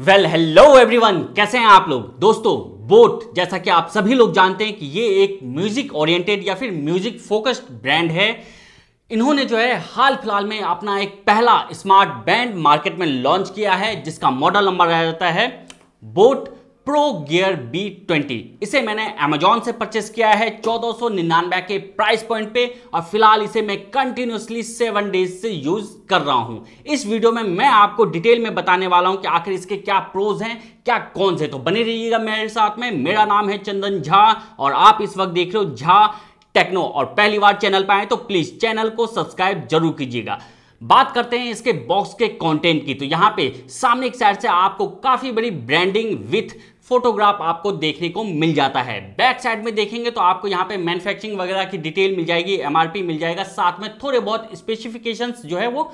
well hello everyone कैसे हैं आप लोग दोस्तों बोट जैसा कि आप सभी लोग जानते हैं कि ये एक म्यूजिक ओरिएंटेड या फिर म्यूजिक फोकस्ड ब्रांड है इन्होंने जो है हाल फिलहाल में अपना एक पहला स्मार्ट बैंड मार्केट में लॉन्च किया है जिसका मॉडल नंबर रह जाता है boAt pro gear B twenty इसे मैंने अमेजोन से परचेस किया है चौदह सौ निन्यानवे के प्राइस पॉइंट पे और फिलहाल इसे मैं कंटिन्यूसली सेवन डेज से यूज कर रहा हूं इस वीडियो में मैं आपको डिटेल में बताने वाला हूं कि आखिर इसके क्या प्रोज हैं क्या कौन से तो बने रहिएगा मेरे साथ में मेरा नाम है चंदन झा और आप इस वक्त देख रहे हो झा टेक्नो और पहली बार चैनल पर आए तो प्लीज चैनल को सब्सक्राइब जरूर कीजिएगा बात करते हैं इसके बॉक्स के कंटेंट की तो यहाँ पे सामने एक साइड से आपको काफ़ी बड़ी ब्रांडिंग विथ फोटोग्राफ आपको देखने को मिल जाता है बैक साइड में देखेंगे तो आपको यहाँ पे मैन्युफैक्चरिंग वगैरह की डिटेल मिल जाएगी एमआरपी मिल जाएगा साथ में थोड़े बहुत स्पेसिफिकेशंस जो है वो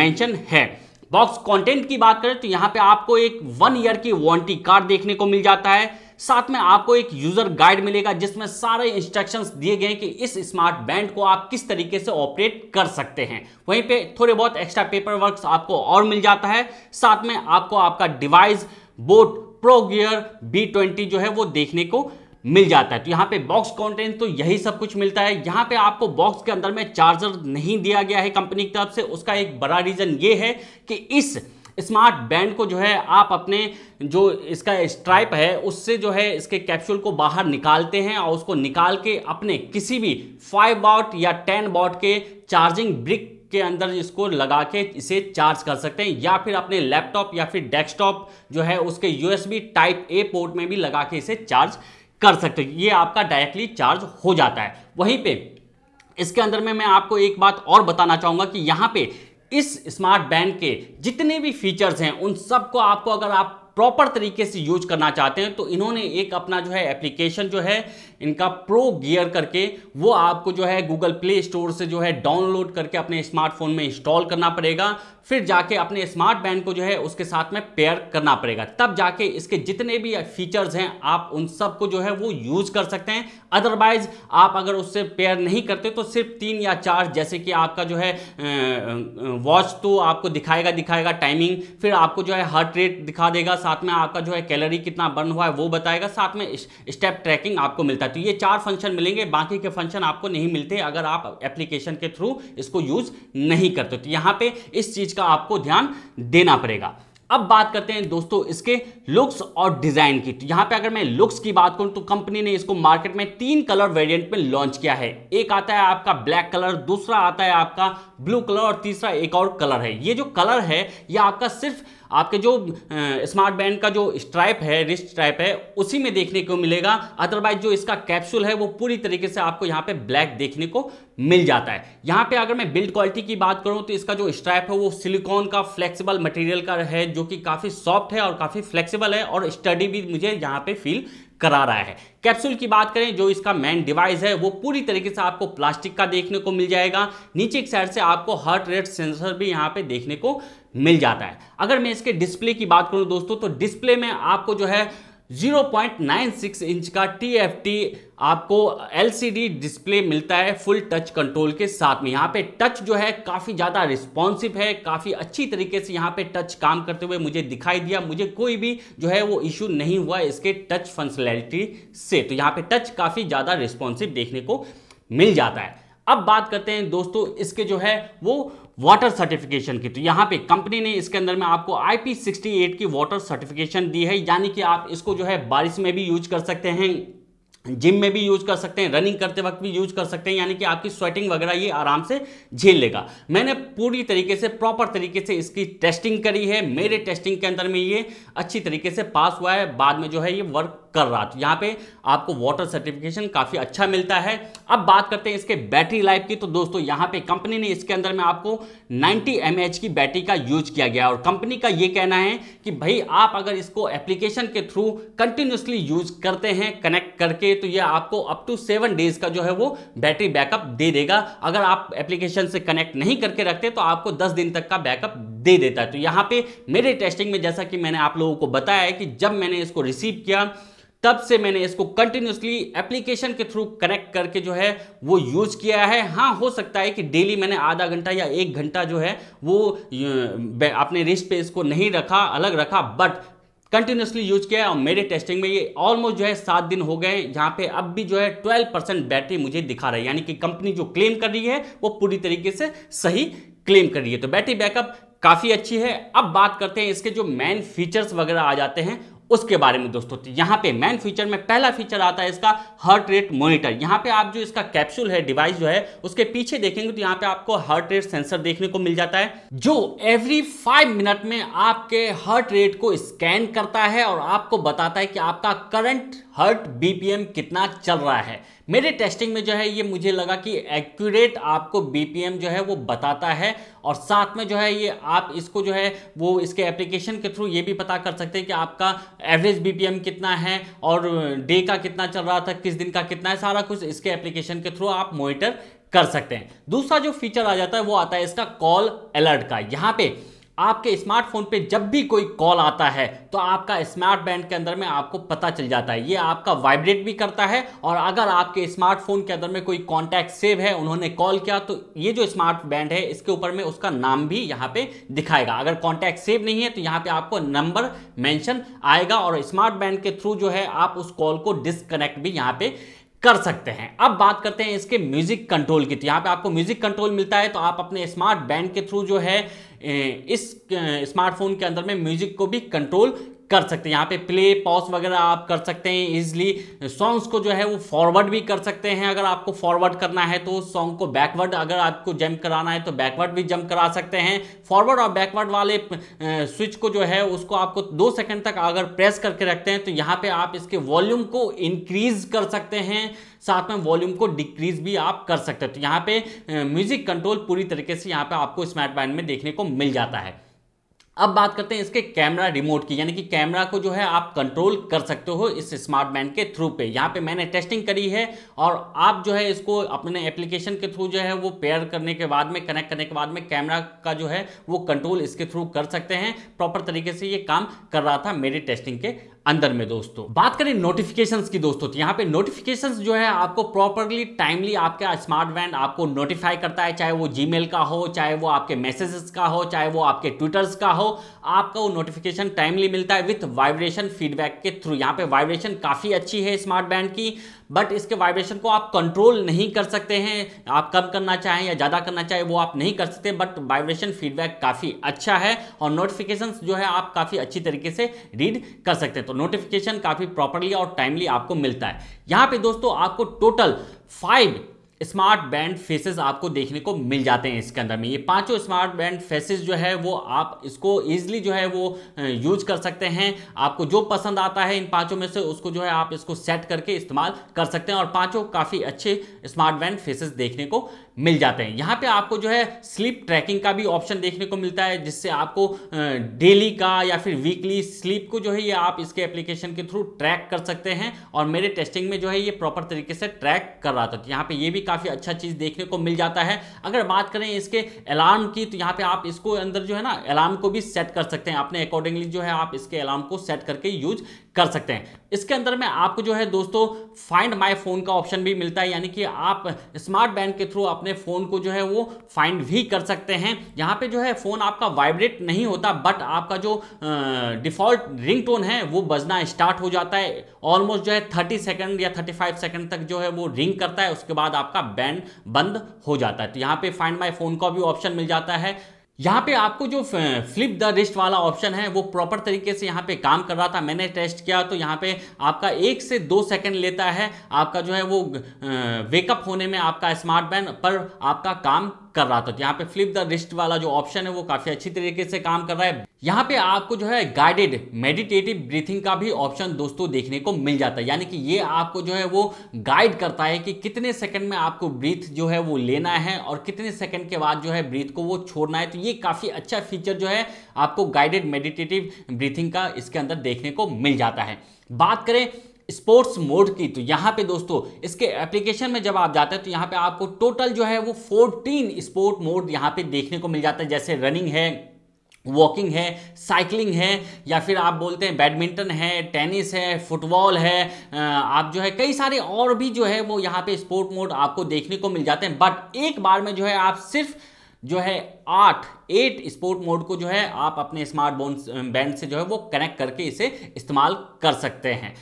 मेंशन है बॉक्स कंटेंट की बात करें तो यहाँ पे आपको एक वन ईयर की वारंटी कार्ड देखने को मिल जाता है साथ में आपको एक यूजर गाइड मिलेगा जिसमें सारे इंस्ट्रक्शंस दिए गए कि इस स्मार्ट बैंड को आप किस तरीके से ऑपरेट कर सकते हैं वहीं पे थोड़े बहुत एक्स्ट्रा पेपर वर्क आपको और मिल जाता है साथ में आपको आपका device boAt pro gear B twenty जो है वो देखने को मिल जाता है तो यहाँ पे बॉक्स कंटेंट तो यही सब कुछ मिलता है यहाँ पे आपको बॉक्स के अंदर में चार्जर नहीं दिया गया है कंपनी की तरफ से उसका एक बड़ा रीज़न ये है कि इस स्मार्ट बैंड को जो है आप अपने जो इसका स्ट्राइप है उससे जो है इसके कैप्सूल को बाहर निकालते हैं और उसको निकाल के अपने किसी भी फाइव बॉट या टेन बॉट के चार्जिंग ब्रिक के अंदर इसको लगा के इसे चार्ज कर सकते हैं या फिर अपने लैपटॉप या फिर डेस्कटॉप जो है उसके यूएसबी टाइप ए पोर्ट में भी लगा के इसे चार्ज कर सकते हैं ये आपका डायरेक्टली चार्ज हो जाता है वहीं पे इसके अंदर में मैं आपको एक बात और बताना चाहूँगा कि यहाँ पे इस स्मार्ट बैंड के जितने भी फीचर्स हैं उन सबको आपको अगर आप प्रॉपर तरीके से यूज करना चाहते हैं तो इन्होंने एक अपना जो है एप्लीकेशन जो है इनका प्रो गियर करके वो आपको जो है गूगल प्ले स्टोर से जो है डाउनलोड करके अपने स्मार्टफोन में इंस्टॉल करना पड़ेगा फिर जाके अपने स्मार्ट बैंड को जो है उसके साथ में पेयर करना पड़ेगा तब जाके इसके जितने भी फीचर्स हैं आप उन सब को जो है वो यूज कर सकते हैं अदरवाइज आप अगर उससे पेयर नहीं करते तो सिर्फ तीन या चार जैसे कि आपका जो है वॉच तो आपको दिखाएगा दिखाएगा टाइमिंग फिर आपको जो है हार्ट रेट दिखा देगा साथ में आपका जो है कैलोरी कितना बर्न हुआ है वो बताएगा साथ में स्टेप ट्रैकिंग आपको मिलता है तो ये चार फंक्शन मिलेंगे बाकी के फंक्शन आपको नहीं मिलते अगर आप एप्लीकेशन के थ्रू इसको यूज नहीं करते तो यहाँ पे इस चीज चीज़ का आपको ध्यान देना पड़ेगा अब बात करते हैं दोस्तों इसके लुक्स और डिजाइन की तो यहां पे अगर मैं लुक्स की बात करूं तो कंपनी ने इसको मार्केट में तीन कलर वेरिएंट में लॉन्च किया है एक आता है आपका ब्लैक कलर दूसरा आता है आपका ब्लू कलर और तीसरा एक और कलर है ये जो कलर है ये आपका सिर्फ आपके जो स्मार्ट बैंड का जो स्ट्राइप है रिस्ट स्ट्राइप है उसी में देखने को मिलेगा अदरवाइज जो इसका कैप्सूल है वो पूरी तरीके से आपको यहाँ पे ब्लैक देखने को मिल जाता है यहाँ पे अगर मैं बिल्ड क्वालिटी की बात करूँ तो इसका जो स्ट्राइप है वो सिलिकॉन का फ्लेक्सिबल मटेरियल का है जो कि काफ़ी सॉफ्ट है और काफ़ी फ्लेक्सिबल है और स्टडी भी मुझे यहाँ पर फील करा रहा है कैप्सूल की बात करें जो इसका मेन डिवाइस है वो पूरी तरीके से आपको प्लास्टिक का देखने को मिल जाएगा नीचे एक साइड से आपको हार्ट रेट सेंसर भी यहाँ पे देखने को मिल जाता है अगर मैं इसके डिस्प्ले की बात करूँ दोस्तों तो डिस्प्ले में आपको जो है 0.96 इंच का टी आपको LCD डिस्प्ले मिलता है फुल टच कंट्रोल के साथ में यहाँ पे टच जो है काफ़ी ज़्यादा रिस्पॉन्सिव है काफ़ी अच्छी तरीके से यहाँ पे टच काम करते हुए मुझे दिखाई दिया मुझे कोई भी जो है वो इशू नहीं हुआ इसके टच फंक्शनैलिटी से तो यहाँ पे टच काफ़ी ज़्यादा रिस्पॉन्सिव देखने को मिल जाता है अब बात करते हैं दोस्तों इसके जो है वो वाटर सर्टिफिकेशन की तो यहाँ पे कंपनी ने इसके अंदर में आपको IP68 की वाटर सर्टिफिकेशन दी है यानी कि आप इसको जो है बारिश में भी यूज कर सकते हैं जिम में भी यूज कर सकते हैं रनिंग करते वक्त भी यूज कर सकते हैं यानी कि आपकी स्वेटिंग वगैरह ये आराम से झेल लेगा मैंने पूरी तरीके से प्रॉपर तरीके से इसकी टेस्टिंग करी है मेरे टेस्टिंग के अंदर में ये अच्छी तरीके से पास हुआ है बाद में जो है ये वर्क कर रहा तो यहाँ पे आपको वाटर सर्टिफिकेशन काफ़ी अच्छा मिलता है अब बात करते हैं इसके बैटरी लाइफ की तो दोस्तों यहाँ पे कंपनी ने इसके अंदर में आपको 90 एम की बैटरी का यूज किया गया और कंपनी का ये कहना है कि भाई आप अगर इसको एप्लीकेशन के थ्रू कंटिन्यूसली यूज करते हैं कनेक्ट करके तो ये आपको अप टू सेवन डेज का जो है वो बैटरी बैकअप दे देगा अगर आप एप्लीकेशन से कनेक्ट नहीं करके रखते तो आपको दस दिन तक का बैकअप दे देता है तो यहाँ पे मेरे टेस्टिंग में जैसा कि मैंने आप लोगों को बताया है कि जब मैंने इसको रिसीव किया तब से मैंने इसको कंटिन्यूसली एप्लीकेशन के थ्रू कनेक्ट करके जो है वो यूज किया है हाँ हो सकता है कि डेली मैंने आधा घंटा या एक घंटा जो है वो अपने रिस्ट पे इसको नहीं रखा अलग रखा बट कंटिन्यूसली यूज किया और मेरे टेस्टिंग में ये ऑलमोस्ट जो है सात दिन हो गए जहाँ पे अब भी जो है ट्वेल्व परसेंट बैटरी मुझे दिखा रही है यानी कि कंपनी जो क्लेम कर रही है वो पूरी तरीके से सही क्लेम कर रही है तो बैटरी बैकअप काफ़ी अच्छी है अब बात करते हैं इसके जो मेन फीचर्स वगैरह आ जाते हैं उसके बारे में दोस्तों तो यहाँ पे मेन फीचर में पहला फीचर आता है इसका हार्ट रेट मॉनिटर यहाँ पे आप जो इसका कैप्सूल है डिवाइस जो है उसके पीछे देखेंगे तो यहाँ पे आपको हार्ट रेट सेंसर देखने को मिल जाता है जो एवरी फाइव मिनट में आपके हार्ट रेट को स्कैन करता है और आपको बताता है कि आपका करंट हार्ट बीपीएम कितना चल रहा है मेरे टेस्टिंग में जो है ये मुझे लगा कि एक्यूरेट आपको बीपीएम जो है वो बताता है और साथ में जो है ये आप इसको जो है वो इसके एप्लीकेशन के थ्रू ये भी पता कर सकते हैं कि आपका एवरेज बीपीएम कितना है और डे का कितना चल रहा था किस दिन का कितना है सारा कुछ इसके एप्लीकेशन के थ्रू आप मोनिटर कर सकते हैं दूसरा जो फीचर आ जाता है वो आता है इसका कॉल अलर्ट का यहाँ पे आपके स्मार्टफोन पे जब भी कोई कॉल आता है तो आपका स्मार्ट बैंड के अंदर में आपको पता चल जाता है ये आपका वाइब्रेट भी करता है और अगर आपके स्मार्टफोन के अंदर में कोई कॉन्टैक्ट सेव है उन्होंने कॉल किया तो ये जो स्मार्ट बैंड है इसके ऊपर में उसका नाम भी यहाँ पे दिखाएगा अगर कॉन्टैक्ट सेव नहीं है तो यहाँ पे आपको नंबर मैंशन आएगा और स्मार्ट बैंड के थ्रू जो है आप उस कॉल को डिसकनेक्ट भी यहाँ पे कर सकते हैं अब बात करते हैं इसके म्यूजिक कंट्रोल की तो यहाँ पे आपको म्यूजिक कंट्रोल मिलता है तो आप अपने स्मार्ट बैंड के थ्रू जो है इस स्मार्टफोन के अंदर में म्यूजिक को भी कंट्रोल कर सकते हैं यहाँ पे प्ले पॉज वगैरह आप कर सकते हैं इजिली सॉन्ग्स को जो है वो फॉरवर्ड भी कर सकते हैं अगर आपको फॉरवर्ड करना है तो सॉन्ग को बैकवर्ड अगर आपको जंप कराना है तो बैकवर्ड भी जंप करा सकते हैं फॉरवर्ड और बैकवर्ड वाले स्विच को जो है उसको आपको दो सेकंड तक अगर प्रेस करके रखते हैं तो यहाँ पे आप इसके वॉल्यूम को इनक्रीज़ कर सकते हैं साथ में वॉल्यूम को डिक्रीज भी आप कर सकते हैं तो यहाँ पे म्यूजिक कंट्रोल पूरी तरीके से यहाँ पे आपको स्मार्ट बैंड में देखने को मिल जाता है अब बात करते हैं इसके कैमरा रिमोट की यानी कि कैमरा को जो है आप कंट्रोल कर सकते हो इस स्मार्ट बैंड के थ्रू पे यहाँ पे मैंने टेस्टिंग करी है और आप जो है इसको अपने एप्लीकेशन के थ्रू जो है वो पेयर करने के बाद में कनेक्ट करने के बाद में कैमरा का जो है वो कंट्रोल इसके थ्रू कर सकते हैं प्रॉपर तरीके से ये काम कर रहा था मेरी टेस्टिंग के अंदर में दोस्तों बात करें नोटिफिकेशंस की दोस्तों तो यहाँ पे नोटिफिकेशंस जो है आपको प्रॉपरली टाइमली आपका स्मार्ट बैंड आपको नोटिफाई करता है चाहे वो जीमेल का हो चाहे वो आपके मैसेजेस का हो चाहे वो आपके ट्विटर्स का हो आपका वो नोटिफिकेशन टाइमली मिलता है विथ वाइब्रेशन फीडबैक के थ्रू यहाँ पे वाइब्रेशन काफ़ी अच्छी है स्मार्ट बैंड की बट इसके वाइब्रेशन को आप कंट्रोल नहीं कर सकते हैं आप कम करना चाहें या ज़्यादा करना चाहें वो आप नहीं कर सकते बट वाइब्रेशन फीडबैक काफ़ी अच्छा है और नोटिफिकेशन जो है आप काफ़ी अच्छी तरीके से रीड कर सकते हैं तो नोटिफिकेशन काफ़ी प्रॉपरली और टाइमली आपको मिलता है यहाँ पे दोस्तों आपको total five smart band faces आपको देखने को मिल जाते हैं इसके अंदर में ये पांचों स्मार्ट बैंड फेसेस जो है वो आप इसको ईजिली जो है वो यूज कर सकते हैं आपको जो पसंद आता है इन पांचों में से उसको जो है आप इसको सेट करके इस्तेमाल कर सकते हैं और पांचों काफ़ी अच्छे स्मार्ट बैंड फेसेस देखने को मिल जाते हैं यहाँ पे आपको जो है स्लीप ट्रैकिंग का भी ऑप्शन देखने को मिलता है जिससे आपको डेली का या फिर वीकली स्लीप को जो है ये आप इसके एप्लीकेशन के थ्रू ट्रैक कर सकते हैं और मेरे टेस्टिंग में जो है ये प्रॉपर तरीके से ट्रैक कर रहा था तो यहाँ पे ये भी काफ़ी अच्छा चीज़ देखने को मिल जाता है अगर बात करें इसके अलार्म की तो यहाँ पर आप इसको अंदर जो है ना अलार्म को भी सेट कर सकते हैं अपने अकॉर्डिंगली जो है आप इसके अलार्म को सेट करके यूज कर सकते हैं इसके अंदर में आपको जो है दोस्तों फाइंड माय फ़ोन का ऑप्शन भी मिलता है यानी कि आप स्मार्ट बैंड के थ्रू अपने फ़ोन को जो है वो फाइंड भी कर सकते हैं यहाँ पे जो है फ़ोन आपका वाइब्रेट नहीं होता बट आपका जो डिफ़ॉल्ट रिंग टोन है वो बजना स्टार्ट हो जाता है ऑलमोस्ट जो है थर्टी सेकेंड या थर्टी फाइव सेकेंड तक जो है वो रिंग करता है उसके बाद आपका बैंड बंद हो जाता है तो यहाँ पर फाइंड माई फ़ोन का भी ऑप्शन मिल जाता है यहाँ पे आपको जो फ्लिप द रिस्ट वाला ऑप्शन है वो प्रॉपर तरीके से यहाँ पे काम कर रहा था मैंने टेस्ट किया तो यहाँ पे आपका एक से दो सेकंड लेता है आपका जो है वो वेकअप होने में आपका स्मार्ट बैंड पर आपका काम कर रहा था तो यहाँ पे फ्लिप द रिस्ट वाला जो ऑप्शन है वो काफ़ी अच्छी तरीके से काम कर रहा है यहाँ पे आपको जो है गाइडेड मेडिटेटिव ब्रीथिंग का भी ऑप्शन दोस्तों देखने को मिल जाता है यानी कि ये आपको जो है वो गाइड करता है कि कितने सेकंड में आपको ब्रीथ जो है वो लेना है और कितने सेकंड के बाद जो है ब्रीथ को वो छोड़ना है तो ये काफ़ी अच्छा फीचर जो है आपको गाइडेड मेडिटेटिव ब्रीथिंग का इसके अंदर देखने को मिल जाता है बात करें स्पोर्ट्स मोड की तो यहाँ पे दोस्तों इसके एप्लीकेशन में जब आप जाते हैं तो यहाँ पे आपको टोटल जो है वो 14 स्पोर्ट मोड यहाँ पे देखने को मिल जाता है जैसे रनिंग है वॉकिंग है साइकिलिंग है या फिर आप बोलते हैं बैडमिंटन है टेनिस है फुटबॉल है आप जो है कई सारे और भी जो है वो यहाँ पे स्पोर्ट मोड आपको देखने को मिल जाते हैं बट एक बार में जो है आप सिर्फ जो है आठ एट स्पोर्ट मोड को जो है आप अपने स्मार्ट बोन बैंड से जो है वो कनेक्ट करके इसे इस्तेमाल कर सकते हैं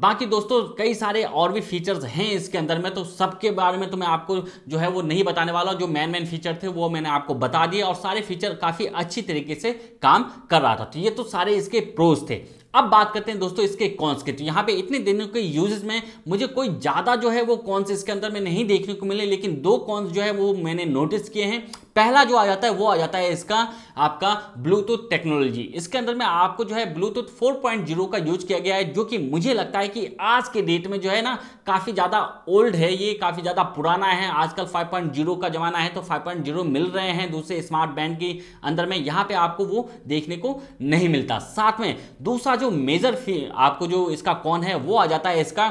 बाकी दोस्तों कई सारे और भी फीचर्स हैं इसके अंदर में तो सबके बारे में तो मैं आपको जो है वो नहीं बताने वाला जो मेन मेन फीचर थे वो मैंने आपको बता दिए और सारे फीचर काफ़ी अच्छी तरीके से काम कर रहा था तो ये तो सारे इसके प्रोज थे अब बात करते हैं दोस्तों इसके कॉन्स के तो यहाँ पे इतने दिनों के यूजेस में मुझे कोई ज़्यादा जो है वो कॉन्स इसके अंदर में नहीं देखने को मिले लेकिन दो कॉन्स जो है वो मैंने नोटिस किए हैं पहला जो आ जाता है वो आ जाता है इसका आपका ब्लूटूथ टेक्नोलॉजी इसके अंदर में आपको जो है ब्लूटूथ 4.0 का यूज किया गया है जो कि मुझे लगता है कि आज के डेट में जो है ना काफ़ी ज़्यादा ओल्ड है ये काफ़ी ज़्यादा पुराना है आजकल 5.0 का ज़माना है तो 5.0 मिल रहे हैं दूसरे स्मार्ट बैंड के अंदर में यहाँ पे आपको वो देखने को नहीं मिलता साथ में दूसरा जो मेजर आपको जो इसका कौन है वो आ जाता है इसका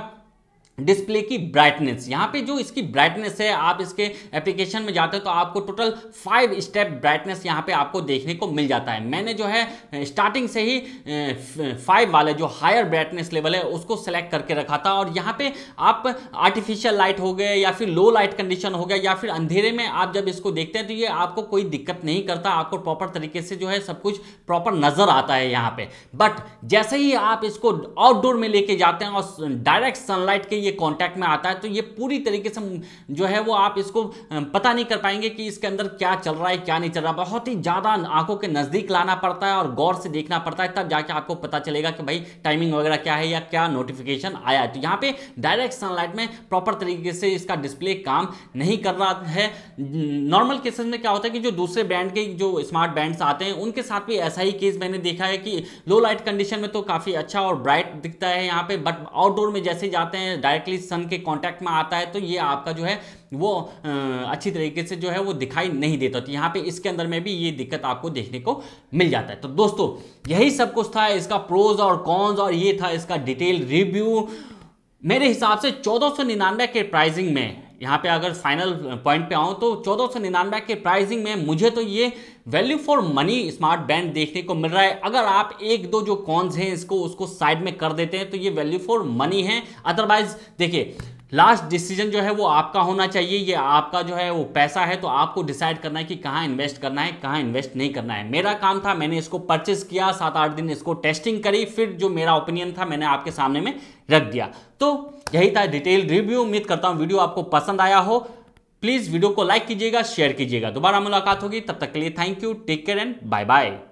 डिस्प्ले की ब्राइटनेस यहाँ पे जो इसकी ब्राइटनेस है आप इसके एप्लीकेशन में जाते हो तो आपको टोटल फाइव स्टेप ब्राइटनेस यहाँ पे आपको देखने को मिल जाता है मैंने जो है स्टार्टिंग से ही फाइव वाले जो हायर ब्राइटनेस लेवल है उसको सेलेक्ट करके रखा था और यहाँ पे आप आर्टिफिशियल लाइट हो गए या फिर लो लाइट कंडीशन हो गया या फिर अंधेरे में आप जब इसको देखते हैं तो ये आपको कोई दिक्कत नहीं करता आपको प्रॉपर तरीके से जो है सब कुछ प्रॉपर नज़र आता है यहाँ पर बट जैसे ही आप इसको आउटडोर में लेके जाते हैं और डायरेक्ट सनलाइट के ये कॉन्टैक्ट में आता है तो ये पूरी तरीके से जो है वो आप इसको पता नहीं कर पाएंगे कि इसके अंदर क्या चल रहा है क्या नहीं चल रहा बहुत ही ज़्यादा आंखों के नज़दीक लाना पड़ता है और गौर से देखना पड़ता है तब जाके आपको पता चलेगा कि भाई टाइमिंग वगैरह क्या है या क्या नोटिफिकेशन आया है तो यहाँ पर डायरेक्ट सनलाइट में प्रॉपर तरीके से इसका डिस्प्ले काम नहीं कर रहा है नॉर्मल केसेस में क्या होता है कि जो दूसरे ब्रांड के जो स्मार्ट बैंड्स आते हैं उनके साथ भी ऐसा ही केस मैंने देखा है कि लो लाइट कंडीशन में तो काफ़ी अच्छा और ब्राइट दिखता है यहाँ पे बट आउटडोर में जैसे जाते हैं डायरेक्ट डायरेक्टली सन के कॉन्टैक्ट में आता है तो ये आपका जो है वो अच्छी तरीके से जो है वो दिखाई नहीं देता तो यहाँ पे इसके अंदर में भी ये दिक्कत आपको देखने को मिल जाता है तो दोस्तों यही सब कुछ था इसका प्रोज और कॉन्स और ये था इसका डिटेल रिव्यू मेरे हिसाब से चौदह के प्राइसिंग में यहाँ पे अगर फाइनल पॉइंट पे आऊँ तो चौदह सौ निन्यानवे के प्राइसिंग में मुझे तो ये value for money smart band देखने को मिल रहा है अगर आप एक दो जो कॉन्स हैं इसको उसको साइड में कर देते हैं तो ये वैल्यू फॉर मनी है अदरवाइज देखिए लास्ट डिसीजन जो है वो आपका होना चाहिए ये आपका जो है वो पैसा है तो आपको डिसाइड करना है कि कहाँ इन्वेस्ट करना है कहाँ इन्वेस्ट नहीं करना है मेरा काम था मैंने इसको परचेस किया सात आठ दिन इसको टेस्टिंग करी फिर जो मेरा ओपिनियन था मैंने आपके सामने में रख दिया तो यही था डिटेल रिव्यू उम्मीद करता हूँ वीडियो आपको पसंद आया हो प्लीज़ वीडियो को लाइक कीजिएगा शेयर कीजिएगा दोबारा मुलाकात होगी तब तक के लिए thank you take care and bye bye